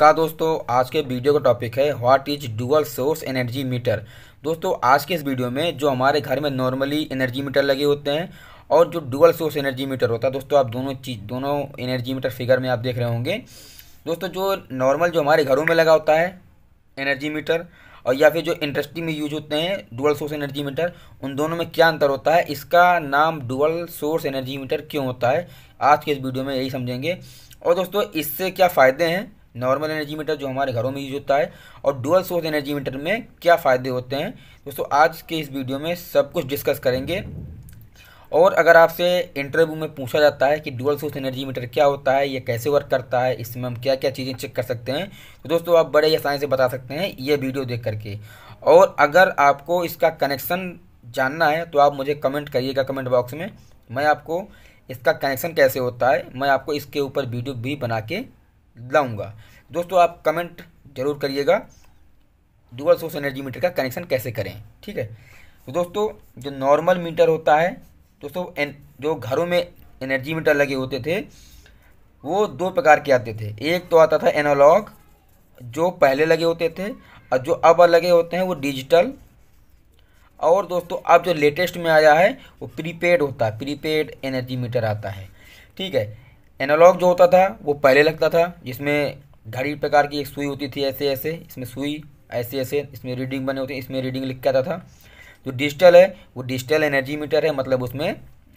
नमस्कार दोस्तों आज के वीडियो का टॉपिक है what is dual source energy meter दोस्तों आज के इस वीडियो में जो हमारे घर में नॉर्मली एनर्जी मीटर लगे होते हैं और जो डुअल सोर्स एनर्जी मीटर होता है दोस्तों आप दोनों चीज दोनों एनर्जी मीटर फिगर में आप देख रहे होंगे दोस्तों जो नॉर्मल जो हमारे घरों में लगा होता है एनर्जी मीटर और या फिर जो इंडस्ट्री में यूज होते हैं डुअल सोर्स एनर्जी मीटर उन दोनों में क्या अंतर होता है इसका नाम डुअल सोर्स एनर्जी मीटर क्यों होता है आज के इस वीडियो में यही समझेंगे और दोस्तों इससे क्या फ़ायदे हैं नॉर्मल एनर्जी मीटर जो हमारे घरों में यूज होता है और डुअल सोर्स एनर्जी मीटर में क्या फ़ायदे होते हैं दोस्तों आज के इस वीडियो में सब कुछ डिस्कस करेंगे और अगर आपसे इंटरव्यू में पूछा जाता है कि डुअल सोर्स एनर्जी मीटर क्या होता है ये कैसे वर्क करता है इसमें हम क्या क्या चीज़ें चेक कर सकते हैं तो दोस्तों आप बड़े आसानी से बता सकते हैं ये वीडियो देख करके और अगर आपको इसका कनेक्शन जानना है तो आप मुझे कमेंट करिएगा कमेंट बॉक्स में मैं आपको इसका कनेक्शन कैसे होता है मैं आपको इसके ऊपर वीडियो भी बना के लाऊंगा दोस्तों आप कमेंट जरूर करिएगा डुअल सोर्स एनर्जी मीटर का कनेक्शन कैसे करें ठीक है तो दोस्तों जो नॉर्मल मीटर होता है दोस्तों एन जो घरों में एनर्जी मीटर लगे होते थे वो दो प्रकार के आते थे एक तो आता था एनालॉग जो पहले लगे होते थे और जो अब लगे होते हैं वो डिजिटल और दोस्तों अब जो लेटेस्ट में आया है वो प्रीपेड होता है प्रीपेड एनर्जी मीटर आता है ठीक है एनालॉग जो होता था वो पहले लगता था जिसमें घड़ी प्रकार की एक सुई होती थी ऐसे ऐसे इसमें सुई ऐसे ऐसे इसमें रीडिंग बने होती हैं इसमें रीडिंग लिख के आता था जो डिजिटल है वो डिजिटल एनर्जी मीटर है मतलब उसमें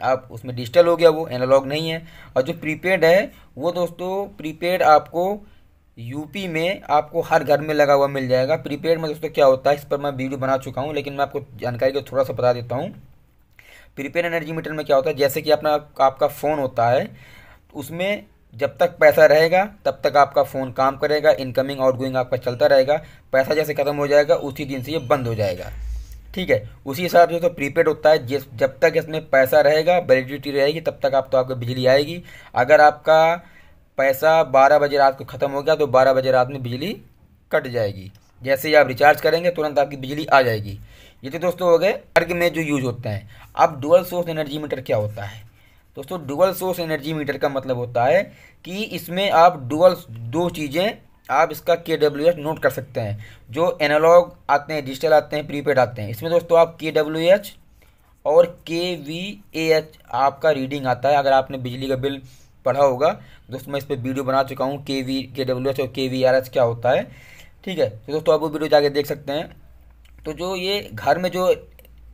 आप उसमें डिजिटल हो गया वो एनालॉग नहीं है और जो प्रीपेड है वो दोस्तों प्रीपेड आपको यूपी में आपको हर घर में लगा हुआ मिल जाएगा प्रीपेड में दोस्तों क्या होता है इस पर मैं वीडियो बना चुका हूँ लेकिन मैं आपको जानकारी को थोड़ा सा बता देता हूँ प्रीपेड एनर्जी मीटर में क्या होता है जैसे कि अपना आपका फ़ोन होता है उसमें जब तक पैसा रहेगा तब तक आपका फ़ोन काम करेगा इनकमिंग आउटगोइंग आपका चलता रहेगा पैसा जैसे ख़त्म हो जाएगा उसी दिन से ये बंद हो जाएगा ठीक है उसी हिसाब से तो प्रीपेड होता है जिस जब तक इसमें पैसा रहेगा वैलिडिटी रहेगी तब तक आप तो आपको बिजली आएगी अगर आपका पैसा बारह बजे रात को ख़त्म हो गया तो बारह बजे रात में बिजली कट जाएगी जैसे ही आप रिचार्ज करेंगे तुरंत आपकी बिजली आ जाएगी ये तो दोस्तों हो गए अर्ग में जो यूज़ होते हैं अब डुअल सोर्स एनर्जी मीटर क्या होता है दोस्तों डुअल सोर्स एनर्जी मीटर का मतलब होता है कि इसमें आप डुअल दो चीज़ें आप इसका के डब्ल्यू एच नोट कर सकते हैं जो एनालॉग आते हैं डिजिटल आते हैं प्रीपेड आते हैं इसमें दोस्तों आप के डब्ल्यू एच और के वी ए एच आपका रीडिंग आता है अगर आपने बिजली का बिल पढ़ा होगा दोस्तों मैं इस पर वीडियो बना चुका हूँ के वी के डब्ल्यू एच और के वी आर एच क्या होता है ठीक है तो दोस्तों आप वो वीडियो जाके देख सकते हैं तो जो ये घर में जो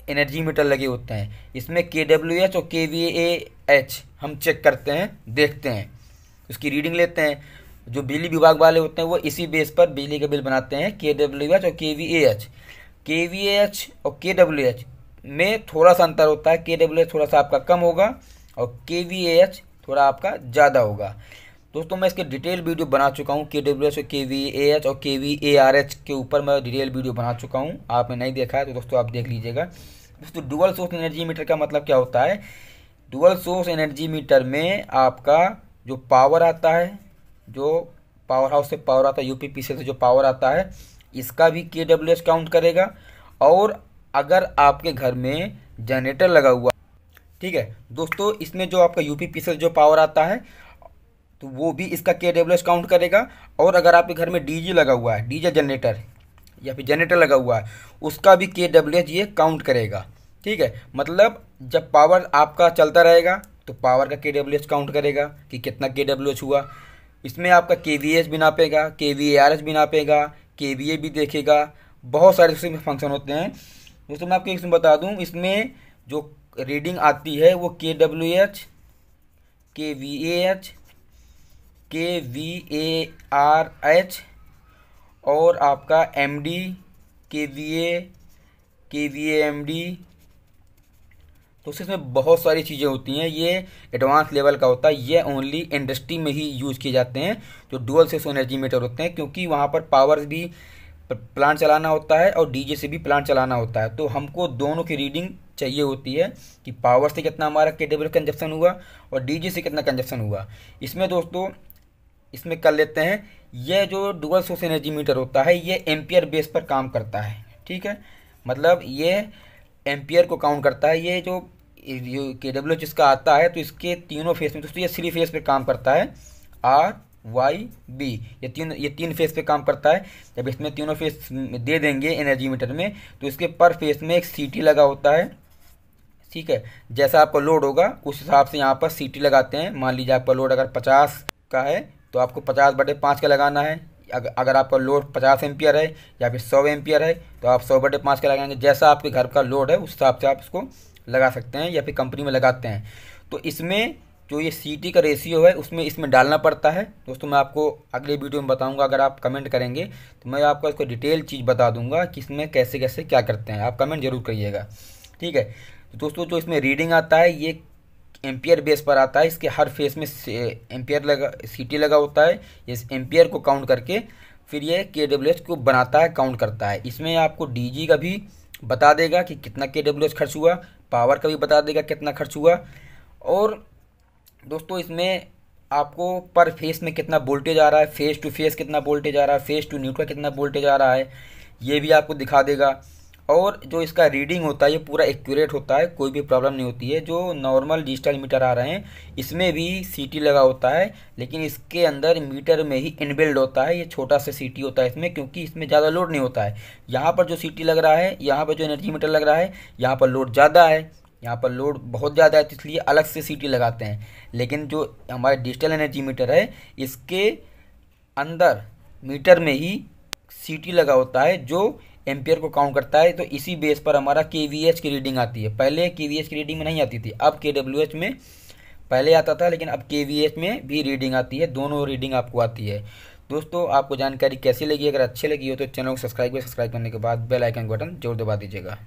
एनर्जी मीटर लगे होते हैं इसमें के डब्ल्यू एच और के वी ए एच हम चेक करते हैं देखते हैं उसकी रीडिंग लेते हैं जो बिजली विभाग वाले होते हैं वो इसी बेस पर बिजली का बिल बनाते हैं के डब्ल्यू एच और K V A H K V A H और के डब्ल्यू एच में थोड़ा सा अंतर होता है के डब्ल्यू एच थोड़ा सा आपका कम होगा और के वी ए एच थोड़ा आपका ज़्यादा होगा दोस्तों मैं इसके डिटेल वीडियो बना चुका हूँ के डब्ल्यू एच और के वी ए एच और K V A R H के ऊपर मैं डिटेल वीडियो बना चुका हूँ आपने नहीं देखा है तो दोस्तों आप देख लीजिएगा दोस्तों डुअल सोर्स एनर्जी मीटर का मतलब क्या होता है डुअल सोर्स एनर्जी मीटर में आपका जो पावर आता है जो पावर हाउस से पावर आता है यूपीपी से तो जो पावर आता है इसका भी के डब्ल्यू एच काउंट करेगा और अगर आपके घर में जनरेटर लगा हुआ ठीक है दोस्तों इसमें जो आपका यूपी पी से जो पावर आता है तो वो भी इसका के डब्ल्यू एच काउंट करेगा और अगर आपके घर में डीजे लगा हुआ है डीजे जनरेटर या फिर जनरेटर लगा हुआ है उसका भी के डब्ल्यू एच ये काउंट करेगा ठीक है मतलब जब पावर आपका चलता रहेगा तो पावर का के डब्ल्यू एच काउंट करेगा कि कितना के डब्ल्यू एच हुआ इसमें आपका के वी एच भी नापेगा के वी ए आर एच भी नापेगा के वी ए भी देखेगा बहुत सारे इसमें फंक्शन होते हैं दोस्तों मैं आपको इसमें बता दूँ इसमें जो रीडिंग आती है वो K W H K V A H K V A R H और आपका M D K V A K V M D तो इसमें बहुत सारी चीज़ें होती हैं ये एडवांस लेवल का होता है ये ओनली इंडस्ट्री में ही यूज किए जाते हैं जो डुअल सो एनर्जी मीटर होते हैं क्योंकि वहाँ पर पावर भी प्लांट चलाना होता है और डीजे से भी प्लांट चलाना होता है तो हमको दोनों की रीडिंग चाहिए होती है कि पावर से कितना हमारा केटेबल कंजप्शन हुआ और डीजे से कितना कंजप्शन हुआ इसमें दोस्तों इसमें कर लेते हैं यह जो डुअल सोर्स एनर्जी मीटर होता है ये एम्पियर बेस पर काम करता है ठीक है मतलब ये एम्पियर को काउंट करता है ये जो के डब्ल्यू एच इसका आता है तो इसके तीनों फेस में दोस्तों ये थ्री फेस पे काम करता है आर वाई बी ये तीन ये तीन फेस पे काम करता है जब इसमें तीनों फेस दे देंगे एनर्जी मीटर में तो इसके पर फेस में एक सीटी लगा होता है ठीक है जैसा आपका लोड होगा उस हिसाब से यहाँ पर सीटी लगाते हैं मान लीजिए आपका लोड अगर पचास का है तो आपको पचास बटे पाँच का लगाना है अगर अगर आपका लोड पचास एम्पियर है या फिर सौ एम्पियर है तो आप सौ बटे पाँच का लगाएंगे जैसा आपके घर का लोड है उस हिसाब से आप इसको लगा सकते हैं या फिर कंपनी में लगाते हैं तो इसमें जो ये सीटी का रेशियो है उसमें इसमें डालना पड़ता है दोस्तों मैं आपको अगले वीडियो में बताऊंगा अगर आप कमेंट करेंगे तो मैं आपको इसको डिटेल चीज़ बता दूंगा कि इसमें कैसे कैसे क्या करते हैं आप कमेंट जरूर करिएगा ठीक है तो दोस्तों जो इसमें रीडिंग आता है ये एम्पियर बेस पर आता है इसके हर फेस में एम्पियर लगा सीटी लगा होता है इस एम्पियर को काउंट करके फिर ये के डब्ल्यू एच को बनाता है काउंट करता है इसमें आपको डी जी का भी बता देगा कि कितना के डब्ल्यू एच खर्च हुआ पावर का भी बता देगा कितना खर्च हुआ और दोस्तों इसमें आपको पर फेस में कितना वोल्टेज आ रहा है फेस टू फेस कितना वोल्टेज आ रहा है फेस टू न्यूट्रल कितना वोल्टेज आ रहा है ये भी आपको दिखा देगा और जो इसका रीडिंग होता है ये पूरा एक्यूरेट होता है कोई भी प्रॉब्लम नहीं होती है जो नॉर्मल डिजिटल मीटर आ रहे हैं इसमें भी सीटी लगा होता है लेकिन इसके अंदर मीटर में ही इनबिल्ड होता है ये छोटा सा सीटी होता है इसमें क्योंकि इसमें ज़्यादा लोड नहीं होता है यहाँ पर जो सीटी लग रहा है यहाँ पर जो एनर्जी मीटर लग रहा है यहाँ पर लोड ज़्यादा है यहाँ पर लोड बहुत ज़्यादा है तो इसलिए अलग से सीटी लगाते हैं लेकिन जो हमारे डिजिटल एनर्जी मीटर है इसके अंदर मीटर में ही सीटी लगा होता है जो एम्पियर को काउंट करता है तो इसी बेस पर हमारा के की रीडिंग आती है पहले के की रीडिंग में नहीं आती थी अब के में पहले आता था लेकिन अब के में भी रीडिंग आती है दोनों रीडिंग आपको आती है दोस्तों आपको जानकारी कैसी लगी अगर अच्छी लगी हो तो चैनल को सब्सक्राइब सब्सक्राइब करने के बाद बेल आइकन बटन जरूर दबा दीजिएगा